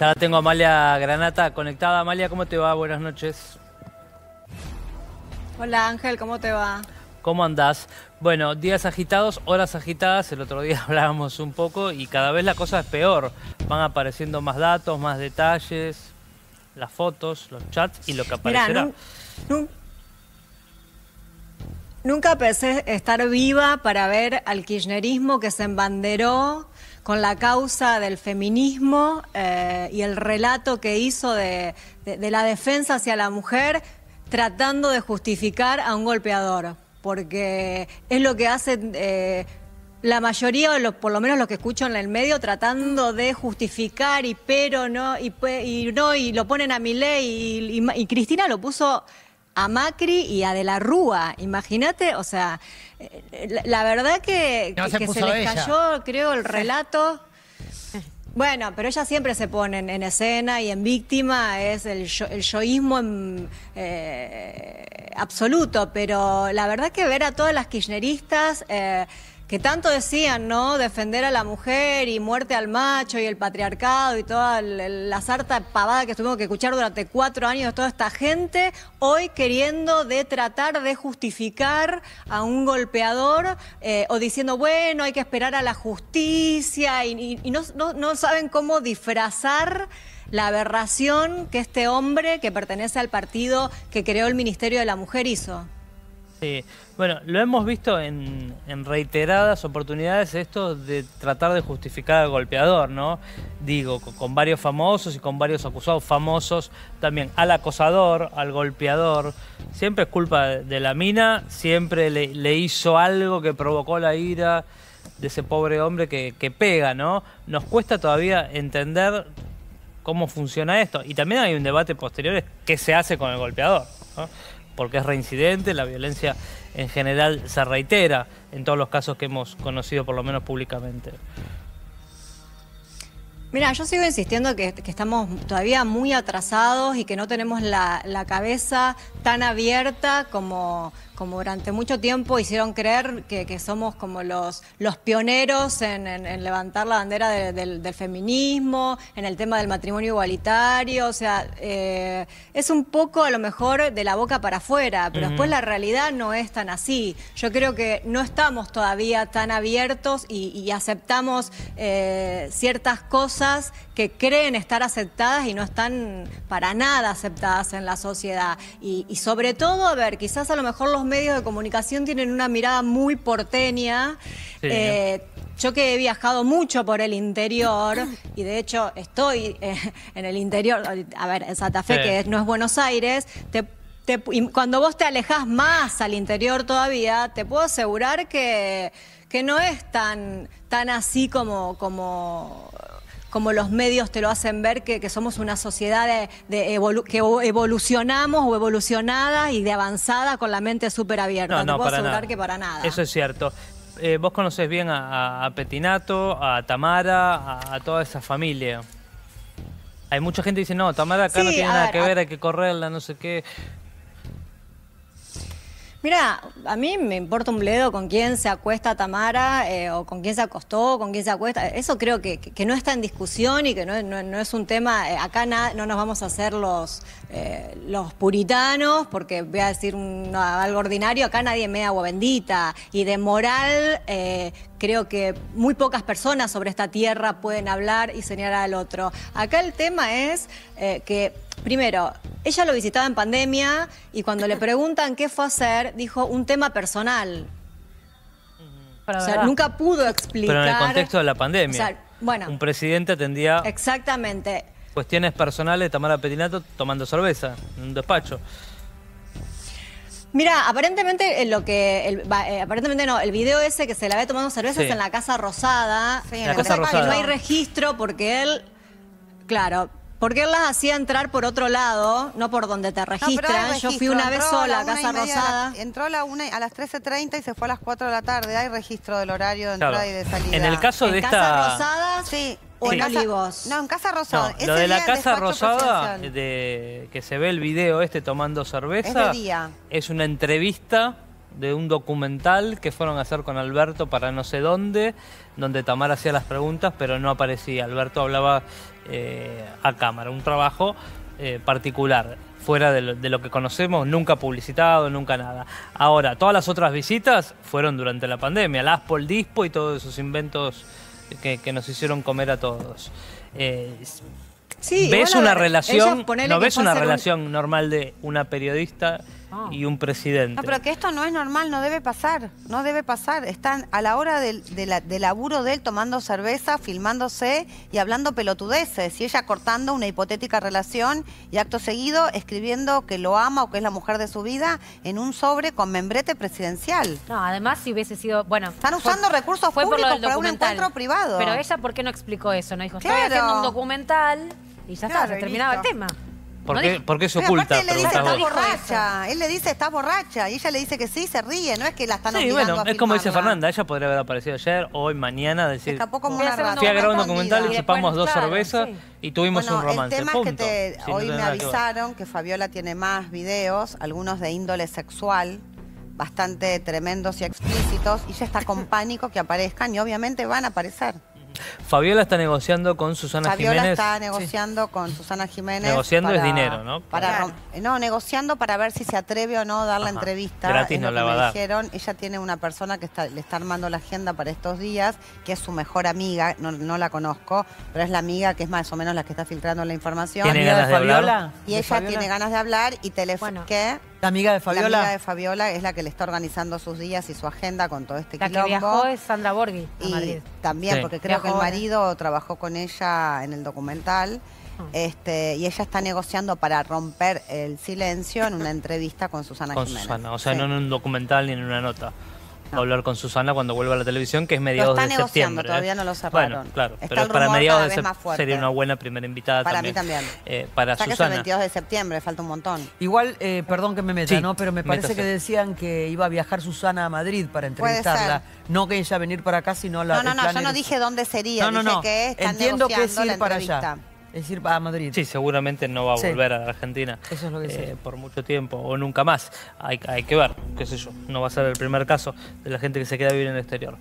Ya tengo tengo Amalia Granata conectada. Amalia, ¿cómo te va? Buenas noches. Hola Ángel, ¿cómo te va? ¿Cómo andás? Bueno, días agitados, horas agitadas, el otro día hablábamos un poco y cada vez la cosa es peor. Van apareciendo más datos, más detalles, las fotos, los chats y lo que aparecerá. nunca pensé estar viva para ver al kirchnerismo que se embanderó con la causa del feminismo eh, y el relato que hizo de, la defensa hacia la mujer tratando de justificar a un golpeador, porque es lo que hace... Eh, la mayoría, o por lo menos los que escucho en el medio, tratando de justificar y pero no, y, no, y lo ponen a Milei y, y Cristina lo puso a Macri y a De la Rúa. Imagínate, o sea, la verdad que, se, le cayó, creo, el relato. Bueno, pero ella siempre se pone en, escena y en víctima, es el, yoísmo en, eh, absoluto, pero la verdad que ver a todas las kirchneristas... Eh, que tanto decían, ¿no? Defender a la mujer y muerte al macho y el patriarcado y toda la sarta pavada que tuvimos que escuchar durante cuatro años toda esta gente, hoy queriendo de tratar de justificar a un golpeador eh, o diciendo, bueno, hay que esperar a la justicia y, no saben cómo disfrazar la aberración que este hombre que pertenece al partido que creó el Ministerio de la Mujer hizo. Sí, bueno, lo hemos visto en, reiteradas oportunidades esto de tratar de justificar al golpeador, ¿no? Digo, con, varios famosos y con varios acusados famosos también, al acosador, al golpeador, siempre es culpa de la mina, siempre le, hizo algo que provocó la ira de ese pobre hombre que, pega, ¿no? Nos cuesta todavía entender cómo funciona esto y también hay un debate posterior, qué se hace con el golpeador, ¿no? porque es reincidente, la violencia en general se reitera en todos los casos que hemos conocido, por lo menos públicamente. Mira, yo sigo insistiendo que, estamos todavía muy atrasados y que no tenemos la cabeza tan abierta como, como durante mucho tiempo hicieron creer que, somos como los, los pioneros en, levantar la bandera del, feminismo, en el tema del matrimonio igualitario, o sea, eh, es un poco a lo mejor de la boca para afuera, pero después la realidad no es tan así. Yo creo que no estamos todavía tan abiertos y, aceptamos eh, ciertas cosas que creen estar aceptadas y no están para nada aceptadas en la sociedad. y sobre todo, a ver, quizás a lo mejor los medios de comunicación tienen una mirada muy porteña. Eh, yo que he viajado mucho por el interior y de hecho estoy eh, en el interior, a ver, en Santa Fe, que no es Buenos Aires, y cuando vos te alejas más al interior todavía, te puedo asegurar que, que no es tan, tan así como, como como los medios te lo hacen ver, que, que somos una sociedad de, que evolucionamos o evolucionada y de avanzada con la mente súper abierta. No, no, para nada. que para nada. Eso es cierto. Eh, vos conoces bien a, Petinato, a Tamara, a, toda esa familia. Hay mucha gente que dice, no, Tamara acá no tiene nada que ver, hay que correrla, no sé qué. Mira, a mí me importa un bledo con quién se acuesta Tamara eh, o con quién se acostó, con quién se acuesta. Eso creo que, no está en discusión y que no, es un tema. Eh, acá no nos vamos a hacer los, eh, los puritanos, porque voy a decir algo ordinario. Acá nadie me da agua bendita. Y de moral, creo que muy pocas personas sobre esta tierra pueden hablar y señalar al otro. Acá el tema es que primero, ella lo visitaba en pandemia y cuando le preguntan qué fue a hacer, dijo un tema personal. o sea, nunca pudo explicar. Pero en el contexto de la pandemia. bueno. Un presidente atendía. Exactamente. Cuestiones personales, Tamara Petinato tomando cerveza en un despacho. Mira, aparentemente eh, lo que el, eh, aparentemente no, el video ese que se la ve tomando cerveza en la Casa Rosada, en la, Casa Rosada. Que no hay registro porque él claro, porque él las hacía entrar por otro lado, no por donde te registran. Yo fui una vez sola a, Casa Rosada. entró a, la una, a las 13.30 y se fue a las 4 de la tarde. Hay registro del horario de entrada y de salida. En el caso de ¿En Casa Rosada, sí. O en Olivos. No, en Casa Rosada. lo de la Casa Rosada, de, que se ve el video este tomando cerveza, es una entrevista de un documental que fueron a hacer con Alberto para no sé dónde, donde Tamara hacía las preguntas, pero no aparecía. Alberto hablaba eh, a cámara, un trabajo eh, particular, fuera de lo, que conocemos, nunca publicitado, nunca nada. Ahora, todas las otras visitas fueron durante la pandemia, la Aspol Dispo y todos esos inventos que, nos hicieron comer a todos. Eh, ¿Ves una relación, no ves una relación normal de una periodista Ah. y un presidente. No, pero que esto no es normal, no debe pasar, no debe pasar. Están a la hora del, de laburo de él tomando cerveza, filmándose y hablando pelotudeces, y ella cortando una hipotética relación y acto seguido escribiendo que lo ama o que es la mujer de su vida en un sobre con membrete presidencial. No, además si hubiese sido, bueno... Están usando recursos públicos para un encuentro privado. Pero ella, ¿por qué no explicó eso? No dijo, estoy haciendo un documental... Y ya está, se terminaba el tema. ¿Por, qué, se oculta? Él le dice, está borracha. Él le dice, borracha. Y ella le dice que sí, se ríe. No es que la están Sí, bueno, es como dice Fernanda. Ella podría haber aparecido ayer, hoy, mañana. Decir, escapó como una Fui a grabar un documental y, chupamos dos cervezas y tuvimos un romance. El tema es que hoy me avisaron que Fabiola tiene más videos, algunos de índole sexual bastante tremendos y explícitos, y ya está con pánico que aparezcan, y obviamente van a aparecer. Fabiola está negociando con Susana Jiménez. Fabiola está negociando con Susana Jiménez. Negociando es dinero, ¿no? Para, eh, No, negociando para ver si se atreve o no dar la entrevista. Gratis no la va a dar. Dijeron. Ella tiene una persona que le está armando la agenda para estos días, que es su mejor amiga, no, la conozco, pero es la amiga que es más o menos la que está filtrando la información. ¿Tiene ganas de, Fabiola? Y ella tiene ganas de hablar y teléfono. ¿Qué? La amiga de Fabiola. es la que le está organizando sus días y su agenda con todo este La que viajó es Sandra Borghi a También, porque creo que el marido eh. trabajó con ella en el documental. Ah. Este, y ella está negociando para romper el silencio en una entrevista con Susana con o sea, no en un documental ni en una nota hablar con Susana cuando vuelva a la televisión, que es mediados lo está de negociando, septiembre. ¿eh? Todavía no lo cerraron. Bueno, claro, pero para mediados de septiembre sería una buena primera invitada para mí también. Eh, para Susana. el 22 de septiembre, falta un montón. Igual, eh, perdón que me meta, ¿no? Pero me parece que decían que iba a viajar Susana a Madrid para entrevistarla. No que ella venir para acá, sino la. No, no, no, yo no dije dónde sería. No, no, dije no. Que Entiendo que es ir para allá. Es ir a Madrid. Sí, seguramente no va a volver a la Argentina. Eh, por mucho tiempo o nunca más. Hay, hay, que ver, qué sé yo. No va a ser el primer caso de la gente que se queda vivir en el exterior.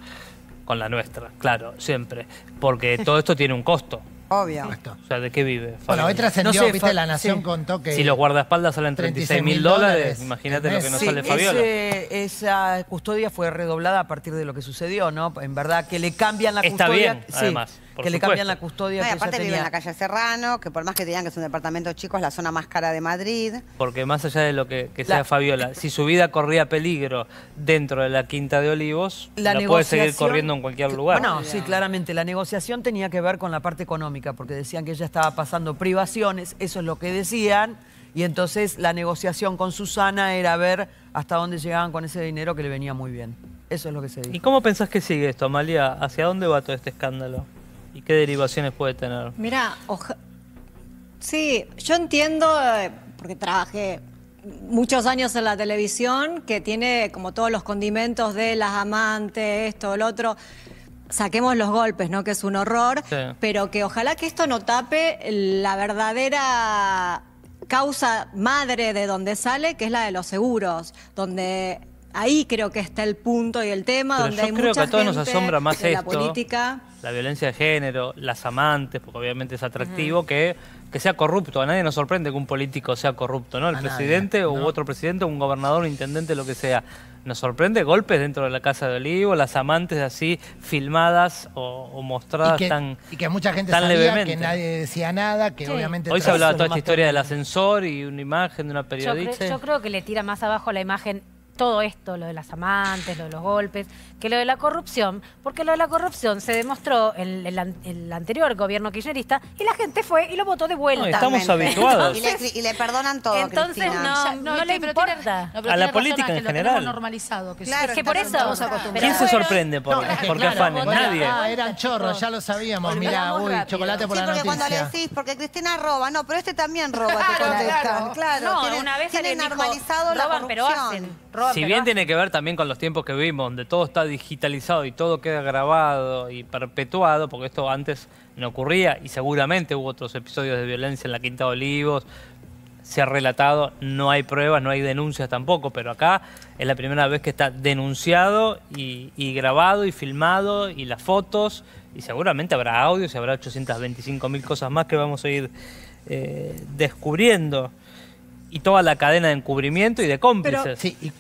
Con la nuestra, claro, siempre. Porque todo esto tiene un costo. Obvio. O sea, ¿de qué vive? Bueno, hoy trascendió, viste, La Nación contó que... Si los guardaespaldas salen 36 mil dólares, imagínate lo que nos sale Fabiola. esa custodia fue redoblada a partir de lo que sucedió, ¿no? En verdad, que le cambian la Está custodia. bien, además, que le cambian la custodia. No, aparte vive en la calle Serrano, que por más que digan que es un departamento chico, es la zona más cara de Madrid. Porque más allá de lo que, sea Fabiola, si su vida corría peligro dentro de la Quinta de Olivos, la, puede seguir corriendo en cualquier lugar. Bueno, sí, claramente. La negociación tenía que ver con la parte económica porque decían que ella estaba pasando privaciones, eso es lo que decían, y entonces la negociación con Susana era ver hasta dónde llegaban con ese dinero que le venía muy bien. Eso es lo que se dijo. ¿Y cómo pensás que sigue esto, Amalia? ¿Hacia dónde va todo este escándalo? ¿Y qué derivaciones puede tener? Mira, sí, yo entiendo, eh, porque trabajé muchos años en la televisión, que tiene como todos los condimentos de las amantes, esto, lo otro saquemos los golpes, ¿no? Que es un horror, pero que ojalá que esto no tape la verdadera causa madre de donde sale, que es la de los seguros, donde ahí creo que está el punto y el tema, pero donde yo creo que a todos nos asombra más esto, la política, la violencia de género, las amantes, porque obviamente es atractivo que que sea corrupto. A nadie nos sorprende que un político sea corrupto, ¿no? El presidente o u otro presidente, un gobernador, un intendente, lo que sea nos sorprende golpes dentro de la Casa de Olivo, las amantes así filmadas o, mostradas y que, tan Y que mucha gente sabía que nadie decía nada, que obviamente... Hoy se hablaba toda esta historia del ascensor y una imagen de una periodista. yo creo que le tira más abajo la imagen todo esto, lo de las amantes, lo de los golpes, que lo de la corrupción, porque lo de la corrupción se demostró en el, anterior gobierno kirchnerista y la gente fue y lo votó de vuelta. estamos habituados. y, le, perdonan todo, Entonces no, no, le importa. a la política en general. es que por eso. ¿Quién se sorprende por, no, afanes? Nadie. Ah, eran chorros, ya lo sabíamos. Mirá, uy, chocolate por sí, la porque cuando le decís, porque Cristina roba, no, pero este también roba, claro, Claro, No, una vez normalizado la corrupción. pero hacen. Si bien tiene que ver también con los tiempos que vivimos, donde todo está digitalizado y todo queda grabado y perpetuado, porque esto antes no ocurría y seguramente hubo otros episodios de violencia en la Quinta de Olivos, se ha relatado, no hay pruebas, no hay denuncias tampoco, pero acá es la primera vez que está denunciado y, grabado y filmado y las fotos y seguramente habrá audio, y habrá 825 mil cosas más que vamos a ir eh, descubriendo y toda la cadena de encubrimiento y de cómplices. Pero,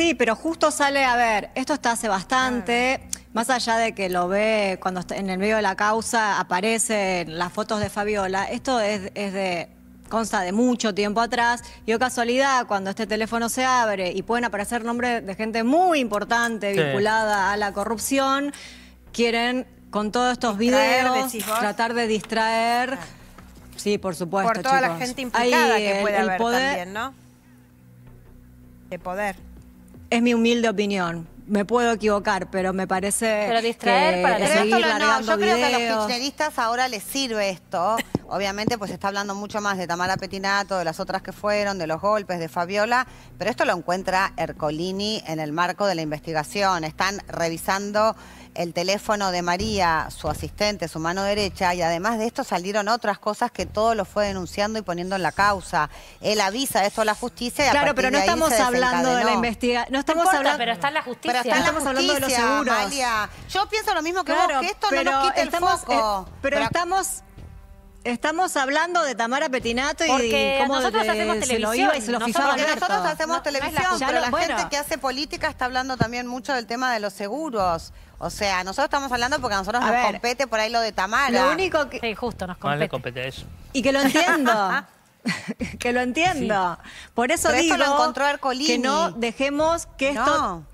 Sí, pero justo sale, a ver, esto está hace bastante. Más allá de que lo ve cuando en el medio de la causa, aparecen las fotos de Fabiola. Esto es, de consta de mucho tiempo atrás. Y o casualidad, cuando este teléfono se abre y pueden aparecer nombres de gente muy importante vinculada a la corrupción, quieren con todos estos videos tratar de distraer. Sí, por supuesto. Por toda la gente implicada que puede también, ¿no? De poder. Es mi humilde opinión. Me puedo equivocar, pero me parece. Pero distraer que para Yo creo que a los kirchneristas ahora les sirve esto. Obviamente, pues está hablando mucho más de Tamara Petinato, de las otras que fueron, de los golpes, de Fabiola, pero esto lo encuentra Ercolini en el marco de la investigación. Están revisando el teléfono de María, su asistente, su mano derecha, y además de esto salieron otras cosas que todo lo fue denunciando y poniendo en la causa. Él avisa esto a la justicia. Y a claro, pero no estamos hablando de la investigación. No estamos hablando, pero está en la justicia. Pero está en la justicia, hablando de los seguros. Yo pienso lo mismo que vos, que esto no nos quita el eh, foco. pero, estamos Estamos hablando de Tamara Petinato y porque nosotros de, hacemos televisión. nosotros, hacemos televisión, pero la gente que hace política está hablando también mucho del tema de los seguros. O sea, nosotros estamos hablando porque a nosotros nos compete por ahí lo de Tamara. Lo único que... Sí, justo, nos compete. le eso. Y que lo entiendo. que lo entiendo. Por eso digo lo que no dejemos que esto...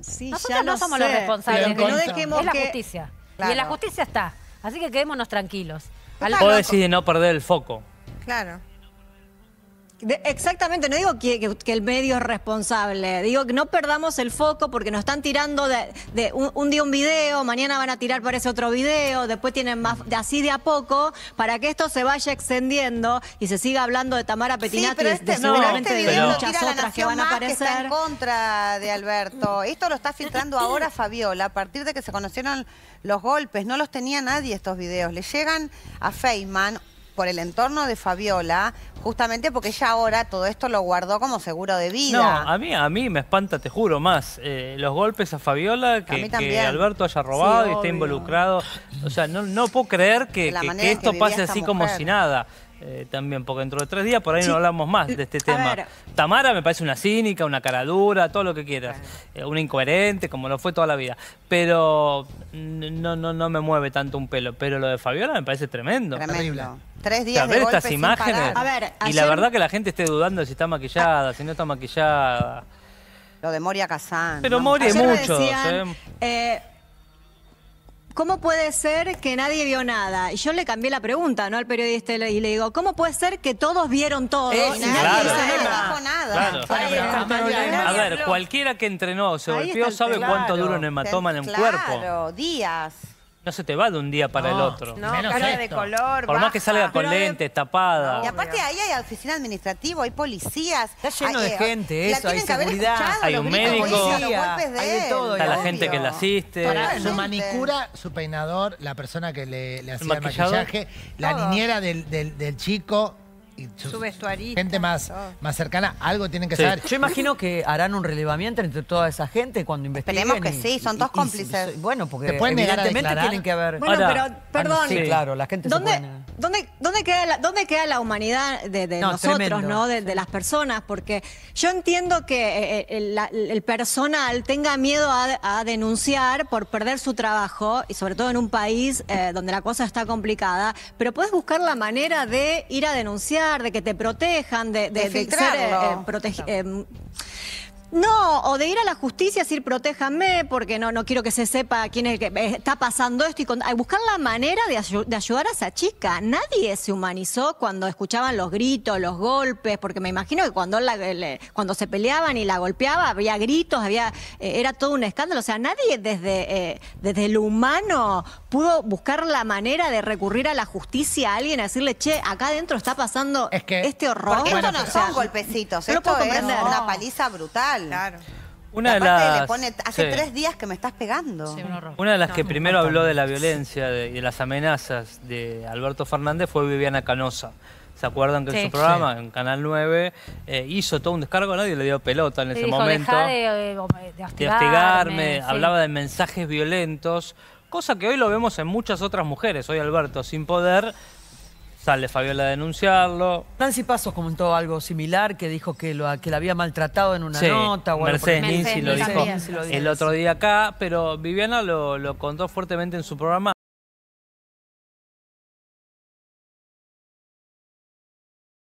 Sí, ya no somos los responsables. que no dejemos es la justicia. Y en la justicia está. Así que quedémonos tranquilos. Al... Vos decís no perder el foco. Claro exactamente, no digo que, el medio es responsable, digo que no perdamos el foco porque nos están tirando de, un, día un video, mañana van a tirar para ese otro video, después tienen más, de, así de a poco, para que esto se vaya extendiendo y se siga hablando de Tamara Petinati sí, este, no, este de muchas otras que van a aparecer. en contra de Alberto. Esto lo está filtrando ahora Fabiola, a partir de que se conocieron los golpes, no los tenía nadie estos videos, le llegan a Feynman por el entorno de Fabiola, justamente porque ella ahora todo esto lo guardó como seguro de vida. No, a mí, a mí me espanta, te juro, más eh, los golpes a Fabiola que, Alberto haya robado y esté involucrado. O sea, no, no puedo creer que, esto pase así como si nada. Eh, también, porque dentro de tres días por ahí no hablamos más de este tema. Tamara me parece una cínica, una cara dura, todo lo que quieras. Eh, una incoherente, como lo fue toda la vida. Pero no, no, no me mueve tanto un pelo. Pero lo de Fabiola me parece tremendo. Tremendo. Tres días de ver estas imágenes. Y la verdad que la gente esté dudando si está maquillada, si no está maquillada. Lo de Moria Kazán. Pero Moria mucho. ¿Cómo puede ser que nadie vio nada? Y Yo le cambié la pregunta, ¿no? Al periodista y le digo, ¿cómo puede ser que todos vieron todo eh, nadie nada? a ver, cualquiera que entrenó se golpeó sabe cuánto dura un hematoma en el cuerpo. días. No se te va de un día para el otro. No, Menos esto. de color. Por más que salga con lentes, tapada. Y aparte ahí hay oficina administrativa, hay policías. Está lleno hay, de eh, gente, eso, hay seguridad. Hay un médico. hay todo. Está la gente que le asiste. su manicura, su peinador, la persona que le, le hacía el maquillaje, la niñera del, del chico su vestuario, gente más, más cercana, algo tienen que saber. Yo imagino que harán un relevamiento entre toda esa gente cuando investiguen. Esperemos que sí, son dos cómplices. bueno, porque evidentemente tienen que haber... Bueno, pero ah, perdón. Sí, claro, la gente ¿Dónde, se ¿dónde, dónde, queda la, ¿Dónde queda la humanidad de, nosotros, no de, las personas? Porque yo entiendo que eh, eh, el, personal tenga miedo a, denunciar por perder su trabajo, y sobre todo en un país eh, donde la cosa está complicada, pero puedes buscar la manera de ir a denunciar de que te protejan, de, de, de, eh, no, o de ir a la justicia, decir protéjame, porque no, no quiero que se sepa quién es que está pasando esto y buscar la manera de, ayudar a esa chica. Nadie se humanizó cuando escuchaban los gritos, los golpes, porque me imagino que cuando, cuando se peleaban y la golpeaba había gritos, había eh, era todo un escándalo. O sea, nadie desde, eh, desde lo humano pudo buscar la manera de recurrir a la justicia a alguien a decirle, che, acá adentro está pasando este horror. esto no son golpecitos, esto es una paliza brutal. Claro. Una de las, hace tres días que me estás pegando. Una de las que primero habló de la violencia y de las amenazas de Alberto Fernández fue Viviana Canosa. ¿Se acuerdan que en su programa, en Canal 9, eh, hizo todo un descargo? Nadie le dio pelota en ese momento. de, hablaba de mensajes violentos, cosa que hoy lo vemos en muchas otras mujeres. Hoy Alberto, sin poder, Sale Fabiola a denunciarlo. Nancy Pasos comentó algo similar, que dijo que, lo, que la había maltratado en una nota. Mercedes, lo dijo el otro día acá, pero Viviana lo contó fuertemente en su programa.